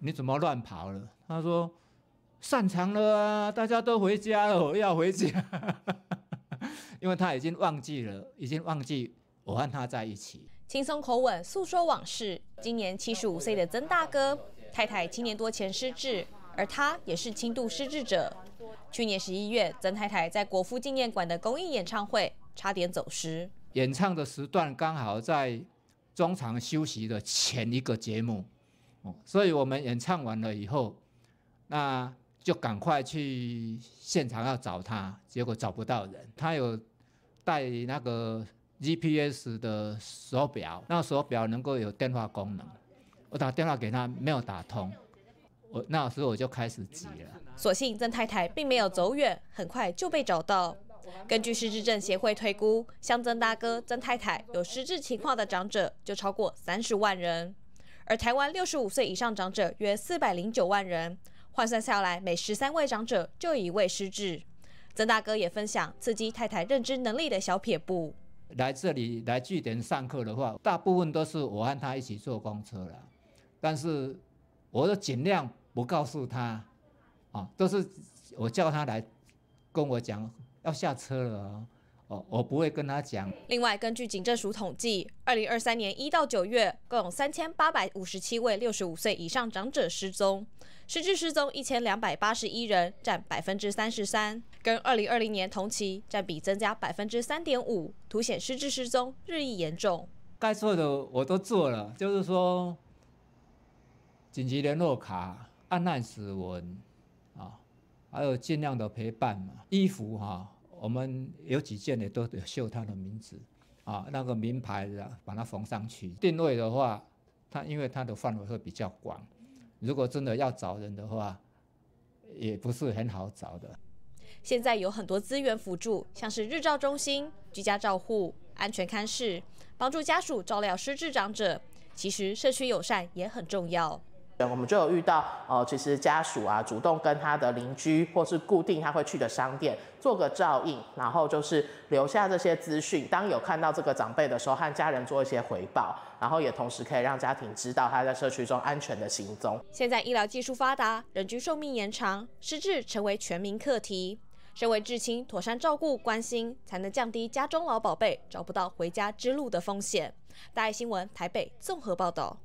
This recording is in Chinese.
你怎么乱跑了？他说：“擅长了啊，大家都回家了，我要回家，因为他已经忘记了，已经忘记我和他在一起。”轻松口吻诉说往事。今年七十五岁的曾大哥，太太七年多前失智，而他也是轻度失智者。去年十一月，曾太太在国父纪念馆的公益演唱会差点走失。演唱的时段刚好在中场休息的前一个节目。所以，我们演唱完了以后，那就赶快去现场要找他，结果找不到人。他有带那个 GPS 的手表，那手表能够有电话功能。我打电话给他，没有打通。我那时候我就开始急了。所幸曾太太并没有走远，很快就被找到。根据失智症协会推估，像曾大哥、曾太太有失智情况的长者，就超过三十万人。而台湾六十五岁以上长者约四百零九万人，换算下来每十三位长者就一位失智。曾大哥也分享刺激太太认知能力的小撇步。来这里来聚点上课的话，大部分都是我和他一起坐公车了，但是我都尽量不告诉他，啊，都是我叫他来跟我讲要下车了。哦，我不会跟他讲。另外，根据警政署统计，二零二三年一到九月，共有三千八百五十七位六十五岁以上长者失踪，失智失踪一千两百八十一人，占百分之三十三，跟二零二零年同期占比增加百分之三点五，凸显失智失踪日益严重。该做的我都做了，就是说，紧急联络卡、按内指纹啊，还有尽量的陪伴嘛，衣服哈。我们有几件呢，都得绣他的名字，啊，那个名牌的，把它缝上去。定位的话，它因为它的范围会比较广，如果真的要找人的话，也不是很好找的。现在有很多资源辅助，像是日照中心、居家照护、安全看视，帮助家属照料失智长者。其实社区友善也很重要。我们就有遇到，呃，其实家属啊，主动跟他的邻居或是固定他会去的商店做个照应，然后就是留下这些资讯。当有看到这个长辈的时候，和家人做一些回报，然后也同时可以让家庭知道他在社区中安全的行踪。现在医疗技术发达，人均寿命延长，失智成为全民课题。身为至亲，妥善照顾、关心，才能降低家中老宝贝找不到回家之路的风险。大爱新闻台北综合报道。